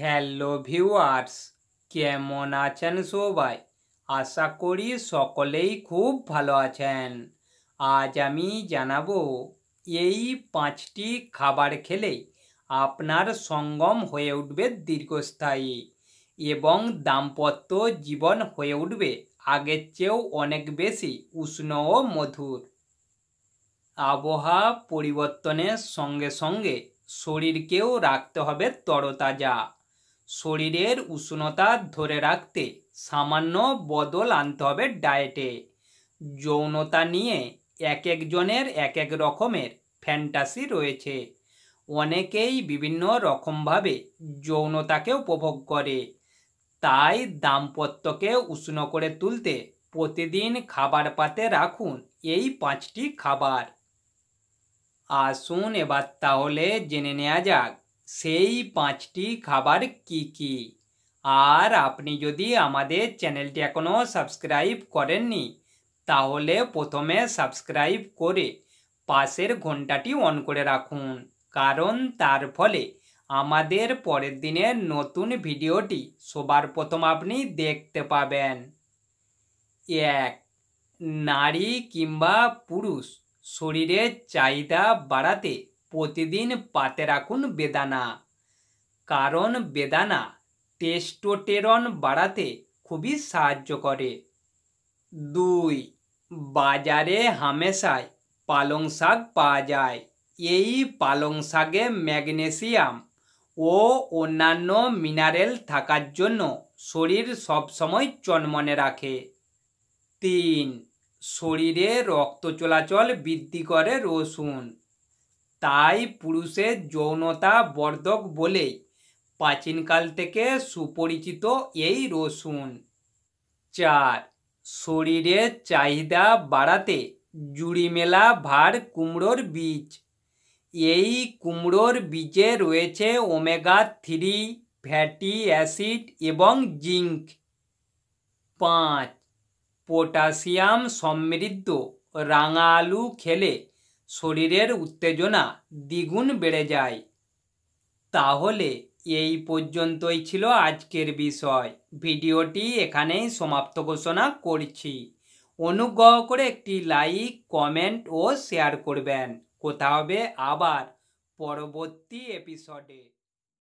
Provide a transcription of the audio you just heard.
hello viewers কেমন আছেন সবাই আশা করি সকলেই খুব ভালো আছেন আজ আমি জানাবো এই পাঁচটি খাবার খেলে আপনার সঙ্গম হয়ে উঠবে দীর্ঘস্থায়ী এবং দাম্পত্য জীবন হয়ে উঠবে আগের চেয়েও অনেক বেশি উষ্ণ ও মধুর আবহাওয়া পরিবর্তনের সঙ্গে সঙ্গে শরীরকেও রাখতে হবে তরতাজা শরীরের উষ্ণতা ধরে রাখতে সামান্য বদল আনতে হবে ডায়েটে যৌনতা নিয়ে এক একজনের এক এক রকমের ফ্যান্টাসি রয়েছে অনেকেই বিভিন্ন রকমভাবে যৌনতাকে উপভোগ করে তাই দাম্পত্যকে উষ্ণ করে তুলতে প্রতিদিন খাবার পাতে রাখুন এই পাঁচটি খাবার আসুন এবার তাহলে জেনে নেওয়া যাক সেই পাঁচটি খাবার কি কি আর আপনি যদি আমাদের চ্যানেলটি এখনও সাবস্ক্রাইব করেননি তাহলে প্রথমে সাবস্ক্রাইব করে পাশের ঘন্টাটি অন করে রাখুন কারণ তার ফলে আমাদের পরের দিনের নতুন ভিডিওটি সবার প্রথম আপনি দেখতে পাবেন এক নারী কিংবা পুরুষ শরীরের চাহিদা বাড়াতে প্রতিদিন পাতে রাখুন বেদানা কারণ বেদানা টেস্টোটেরন বাড়াতে খুবই সাহায্য করে দুই বাজারে হামেশায় পালং শাক পাওয়া যায় এই পালং শাকে ম্যাগনেসিয়াম ও অন্যান্য মিনারেল থাকার জন্য শরীর সবসময় চনমনে রাখে তিন শরীরে রক্ত চলাচল বৃদ্ধি করে রসুন তাই পুরুষের যৌনতা বর্ধক বলেই প্রাচীনকাল থেকে সুপরিচিত এই রসুন চার শরীরের চাহিদা বাড়াতে জুড়ি মেলা ভার কুমড়োর বীজ এই কুমড়োর বীজে রয়েছে ওমেগা থ্রি ফ্যাটি অ্যাসিড এবং জিঙ্ক পাঁচ পটাশিয়াম সমৃদ্ধ রাঙা আলু খেলে শরীরের উত্তেজনা দ্বিগুণ বেড়ে যায় তাহলে এই পর্যন্তই ছিল আজকের বিষয় ভিডিওটি এখানেই সমাপ্ত ঘোষণা করছি অনুগ্রহ করে একটি লাইক কমেন্ট ও শেয়ার করবেন কোথা হবে আবার পরবর্তী এপিসোডে